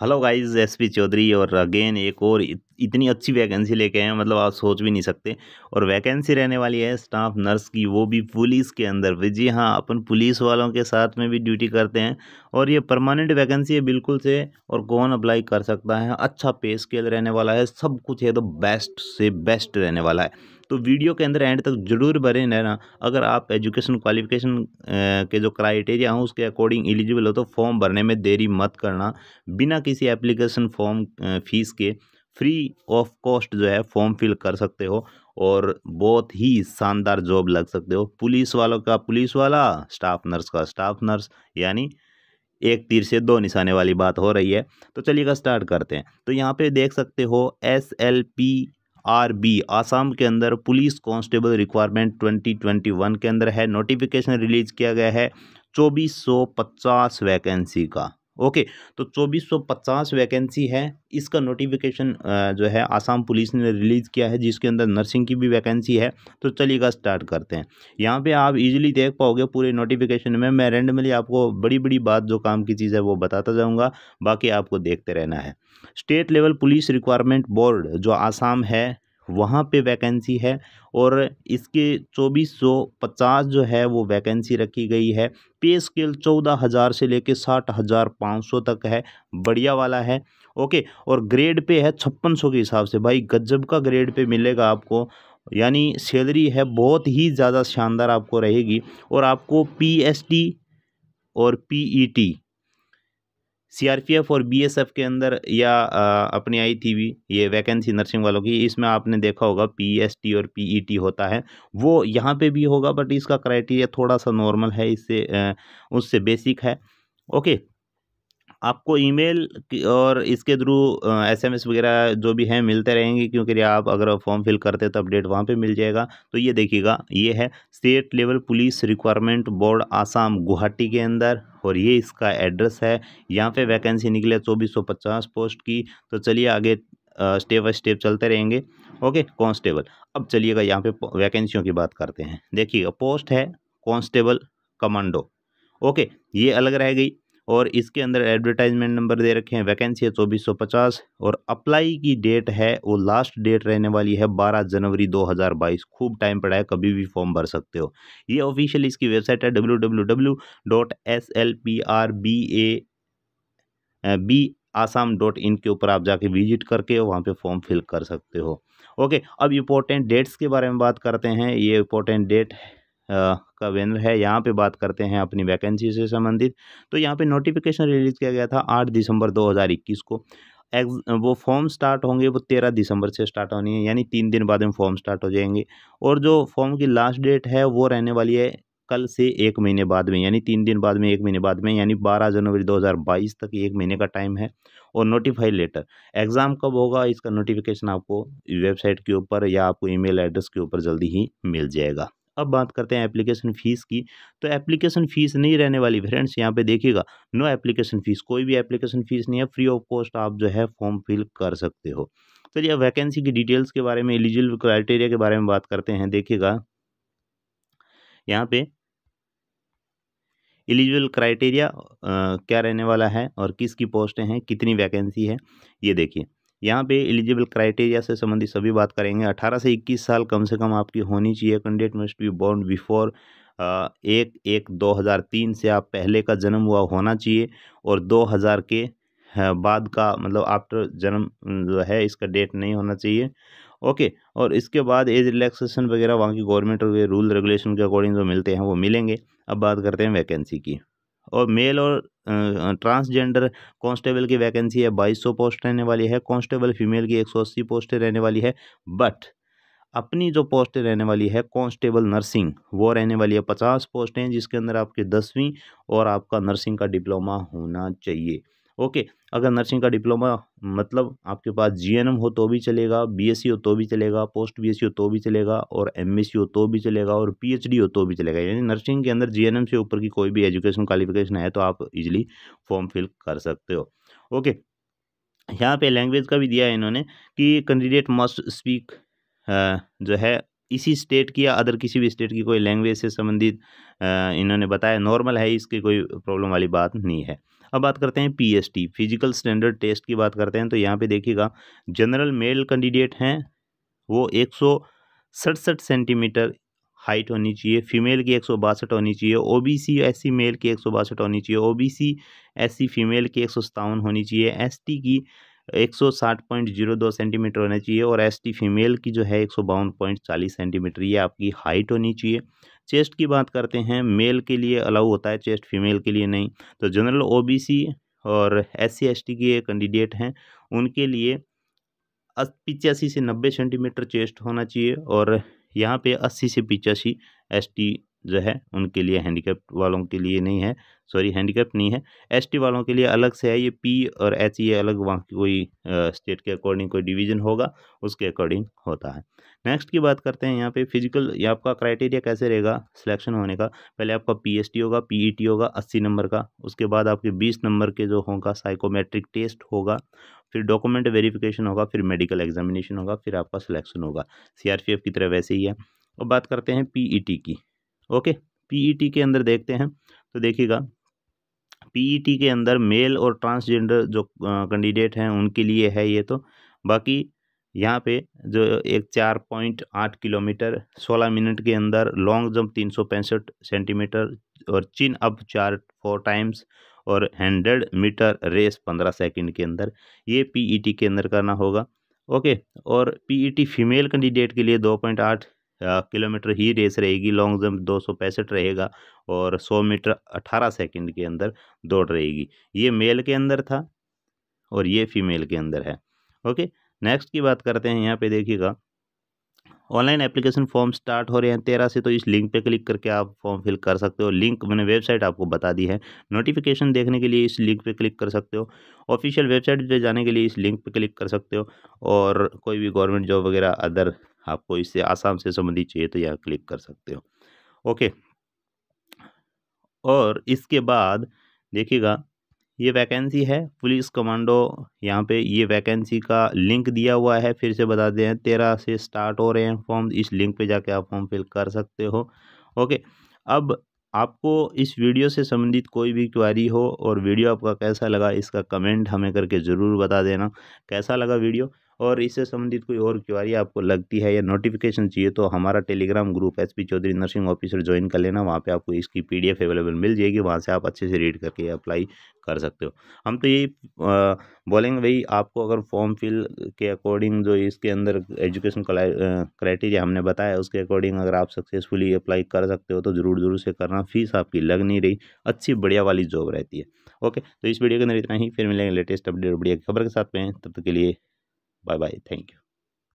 Hello guys SP Chaudhary और again एक और इतनी अच्छी वैकेंसी लेके आए हैं मतलब आप सोच भी नहीं सकते और वैकेंसी रहने वाली है स्टाफ नर्स की वो भी पुलिस के अंदर भी जी हाँ अपन पुलिस वालों के साथ में भी ड्यूटी करते हैं और ये परमानेंट वैकेंसी है बिल्कुल से और कौन अप्लाई कर सकता है अच्छा पे स्केल रहने वाला है सब कुछ है तो बेस्ट से बेस्ट रहने वाला है तो वीडियो के अंदर एंड तक जरूर भरे रहना अगर आप एजुकेशन क्वालिफिकेशन के जो क्राइटेरिया हों उसके अकॉर्डिंग एलिजिबल हो तो फॉर्म भरने में देरी मत करना बिना किसी एप्लीकेशन फॉर्म फीस के फ्री ऑफ कॉस्ट जो है फॉर्म फिल कर सकते हो और बहुत ही शानदार जॉब लग सकते हो पुलिस वालों का पुलिस वाला स्टाफ नर्स का स्टाफ नर्स यानी एक तीर से दो निशाने वाली बात हो रही है तो चलिएगा स्टार्ट करते हैं तो यहाँ पे देख सकते हो S L P R B Assam के अंदर पुलिस कांस्टेबल रिक्वायरमेंट 2021 के अंदर है नोटिफिकेशन रिलीज किया गया है चौबीस वैकेंसी का ओके तो 2450 वैकेंसी है इसका नोटिफिकेशन जो है आसाम पुलिस ने रिलीज़ किया है जिसके अंदर नर्सिंग की भी वैकेंसी है तो चलिएगा स्टार्ट करते हैं यहाँ पे आप इजीली देख पाओगे पूरे नोटिफिकेशन में मैं रेंडमली आपको बड़ी बड़ी बात जो काम की चीज़ है वो बताता जाऊँगा बाकी आपको देखते रहना है state level police recruitment board जो आसाम है वहाँ पे वैकेंसी है और इसके चौबीस सौ पचास जो है वो वैकेंसी रखी गई है पे स्केल चौदह हज़ार से लेके साठ हज़ार पाँच सौ तक है बढ़िया वाला है ओके और ग्रेड पे है छप्पन सौ के हिसाब से भाई गजब का ग्रेड पे मिलेगा आपको यानी सैलरी है बहुत ही ज़्यादा शानदार आपको रहेगी और आपको पी और पी सीआरपीएफ और बीएसएफ के अंदर या आ, अपनी आई थी भी ये वैकेंसी नर्सिंग वालों की इसमें आपने देखा होगा पीएसटी e और पीईटी e होता है वो यहाँ पे भी होगा बट इसका क्राइटेरिया थोड़ा सा नॉर्मल है इससे उससे बेसिक है ओके आपको ईमेल और इसके थ्रू एसएमएस वगैरह जो भी हैं मिलते रहेंगे क्योंकि आप अगर फॉर्म फिल करते तो अपडेट वहाँ पे मिल जाएगा तो ये देखिएगा ये है state level police recruitment board Assam Guwahati के अंदर और ये इसका एड्रेस है यहाँ पे वैकेंसी निकले चौबीस सौ पचास पोस्ट की तो चलिए आगे स्टेप बाई स्टेप चलते रहेंगे ओके कॉन्स्टेबल अब चलिएगा यहाँ पर वैकेंसीयों की बात करते हैं देखिएगा पोस्ट है कॉन्स्टेबल कमांडो ओके ये अलग रह गई और इसके अंदर एडवर्टाइजमेंट नंबर दे रखे हैं वैकेंसी है चौबीस सौ पचास और अप्लाई की डेट है वो लास्ट डेट रहने वाली है बारह जनवरी दो हज़ार बाईस खूब टाइम पड़ा है कभी भी फॉर्म भर सकते हो ये ऑफिशियल इसकी वेबसाइट है W W W dot S L P R B A B Assam dot in के ऊपर आप जाके विजिट करके वहाँ पर फॉर्म फिल कर सकते हो ओके अब इम्पोर्टेंट डेट्स के बारे में बात करते हैं ये इम्पोर्टेंट डेट का वेंद्र है यहाँ पे बात करते हैं अपनी वैकेंसी से संबंधित तो यहाँ पे नोटिफिकेशन रिलीज़ किया गया था आठ दिसंबर इक्कीस को एग्ज वो फॉर्म स्टार्ट होंगे वो तेरह दिसंबर से स्टार्ट होनी है यानी तीन दिन बाद में फॉर्म स्टार्ट हो जाएंगे और जो फॉर्म की लास्ट डेट है वो रहने वाली है कल से एक महीने बाद में यानी तीन दिन बाद में एक महीने बाद में यानी बारह जनवरी दो हज़ार बाईस तक एक महीने का टाइम है और नोटिफाई लेटर एग्ज़ाम कब होगा इसका नोटिफिकेशन आपको वेबसाइट के ऊपर या आपको ईमेल एड्रेस के ऊपर जल्दी ही मिल जाएगा अब बात करते हैं एप्लीकेशन फ़ीस की तो एप्लीकेशन फ़ीस नहीं रहने वाली फ्रेंड्स यहाँ पे देखिएगा नो एप्लीकेशन फ़ीस कोई भी एप्लीकेशन फ़ीस नहीं है फ्री ऑफ कॉस्ट आप जो है फॉर्म फिल कर सकते हो चलिए अब वैकेंसी की डिटेल्स के बारे में एलिजिबल क्राइटेरिया के बारे में बात करते हैं देखिएगा यहाँ पे एलिजिबल क्राइटेरिया क्या रहने वाला है और किसकी पोस्ट हैं कितनी वैकेंसी है ये देखिए यहाँ पे एलिजिबल क्राइटेरिया से संबंधित सभी बात करेंगे 18 से 21 साल कम से कम आपकी होनी चाहिए candidate must be born before एक एक 2003 से आप पहले का जन्म हुआ होना चाहिए और 2000 के बाद का मतलब आफ्टर जन्म जो है इसका डेट नहीं होना चाहिए ओके और इसके बाद एज रिलैक्सेशन वगैरह वहाँ की गवर्नमेंट और रूल रेगुलेशन के अकॉर्डिंग जो मिलते हैं वो मिलेंगे अब बात करते हैं वैकेंसी की और मेल और ट्रांसजेंडर कांस्टेबल की वैकेंसी है बाईस सौ पोस्ट रहने वाली है कांस्टेबल फीमेल की एक सौ अस्सी पोस्टें रहने वाली है बट अपनी जो पोस्टें रहने वाली है कांस्टेबल नर्सिंग वो रहने वाली है पचास पोस्टें जिसके अंदर आपकी दसवीं और आपका नर्सिंग का डिप्लोमा होना चाहिए ओके अगर नर्सिंग का डिप्लोमा मतलब आपके पास जीएनएम हो तो भी चलेगा बीएससी हो तो भी चलेगा पोस्ट बीएससी हो तो भी चलेगा और एमएससी हो तो भी चलेगा और पीएचडी हो तो भी चलेगा यानी नर्सिंग के अंदर जीएनएम से ऊपर की कोई भी एजुकेशन क्वालिफिकेशन है तो आप इजीली फॉर्म फिल कर सकते हो ओके यहाँ पे लैंग्वेज का भी दिया है इन्होंने कि कैंडिडेट मस्ट स्पीक जो है इसी स्टेट की या अदर किसी भी स्टेट की कोई लैंग्वेज से संबंधित इन्होंने बताया नॉर्मल है इसकी कोई प्रॉब्लम वाली बात नहीं है अब बात करते हैं पीएसटी फिजिकल स्टैंडर्ड टेस्ट की बात करते हैं तो यहाँ पे देखिएगा जनरल मेल कैंडिडेट हैं वो एक सड़सठ सेंटीमीटर हाइट होनी चाहिए फीमेल की एक सौ बासठ होनी चाहिए ओ बी मेल की एक सौ बासठ होनी चाहिए ओ बी फीमेल की एक सौ सतावन होनी चाहिए एस की एक सौ साठ पॉइंट जीरो दो सेंटीमीटर होना चाहिए और एसटी फीमेल की जो है एक सौ बावन पॉइंट चालीस सेंटीमीटर ये आपकी हाइट होनी चाहिए चेस्ट की बात करते हैं मेल के लिए अलाउ होता है चेस्ट फीमेल के लिए नहीं तो जनरल ओ और एस सी एस टी के कैंडिडेट हैं उनके लिए पिचासी से नब्बे सेंटीमीटर चेस्ट होना चाहिए और यहाँ पे अस्सी से पिचासी एस टी जो है उनके लिए हैंडीकैप वालों के लिए नहीं है सॉरी हैंडीकैप नहीं है एसटी वालों के लिए अलग से है ये पी और एच ये अलग वहाँ की कोई स्टेट के अकॉर्डिंग कोई डिवीज़न होगा उसके अकॉर्डिंग होता है नेक्स्ट की बात करते हैं यहाँ पे फिजिकल ये आपका क्राइटेरिया कैसे रहेगा सिलेक्शन होने का पहले आपका पीएसटी होगा पीईटी होगा अस्सी नंबर का उसके बाद आपके बीस नंबर के जो होगा साइकोमेट्रिक टेस्ट होगा फिर डॉक्यूमेंट वेरीफिकेशन होगा फिर मेडिकल एग्जामिनेशन होगा फिर आपका सिलेक्शन होगा सी की तरह वैसे ही है अब बात करते हैं पीईटी की ओके पीईटी e के अंदर देखते हैं तो देखिएगा पीईटी e के अंदर मेल और ट्रांसजेंडर जो कैंडिडेट हैं उनके लिए है ये तो बाकी यहाँ पे जो एक चार पॉइंट आठ किलोमीटर सोलह मिनट के अंदर लॉन्ग जंप तीन सौ पैंसठ सेंटीमीटर और चिन अप चार फोर टाइम्स और हंड्रेड मीटर रेस पंद्रह सेकंड के अंदर ये पीईटी e के अंदर करना होगा ओके और पीईटी फीमेल कैंडिडेट के लिए दो पॉइंट आठ किलोमीटर ही रेस रहेगी लॉन्ग जंप दो सौ पैंसठ रहेगा और सौ मीटर अठारह सेकंड के अंदर दौड़ रहेगी ये मेल के अंदर था और ये फीमेल के अंदर है ओके नेक्स्ट की बात करते हैं यहाँ पे देखिएगा ऑनलाइन एप्लीकेशन फॉर्म स्टार्ट हो रहे हैं तेरह से तो इस लिंक पे क्लिक करके आप फॉर्म फिल कर सकते हो लिंक मैंने वेबसाइट आपको बता दी है नोटिफिकेशन देखने के लिए इस लिंक पे क्लिक कर सकते हो ऑफिशियल वेबसाइट पे जाने के लिए इस लिंक पे क्लिक कर सकते हो और कोई भी गवर्नमेंट जॉब वगैरह अदर आपको इससे आसाम से संबंधित चाहिए तो यहाँ क्लिक कर सकते हो ओके और इसके बाद देखिएगा ये वैकेंसी है पुलिस कमांडो यहाँ पे ये वैकेंसी का लिंक दिया हुआ है फिर से बता दें तेरह से स्टार्ट हो रहे हैं फॉर्म इस लिंक पे जाके आप फॉर्म फिल कर सकते हो ओके अब आपको इस वीडियो से संबंधित कोई भी क्वारी हो और वीडियो आपका कैसा लगा इसका कमेंट हमें करके ज़रूर बता देना कैसा लगा वीडियो और इससे संबंधित कोई और क्वारी आपको लगती है या नोटिफिकेशन चाहिए तो हमारा Telegram group S P Chaudhary nursing officer join कर लेना वहाँ पे आपको इसकी पीडीएफ अवेलेबल मिल जाएगी वहाँ से आप अच्छे से रीड करके अप्लाई कर सकते हो हम तो यही बोलेंगे भाई आपको अगर फॉर्म फिल के अकॉर्डिंग जो इसके अंदर एजुकेशन क्राइटेरिया हमने बताया उसके अकॉर्डिंग अगर आप सक्सेसफुली अप्लाई कर सकते हो तो ज़रूर ज़रूर से करना फीस आपकी लग नहीं रही अच्छी बढ़िया वाली जॉब रहती है ओके तो इस वीडियो के अंदर इतना ही फिर मिलेंगे लेटेस्ट अपडेट बढ़िया खबर के साथ में तब तक के लिए Bye bye. Thank you.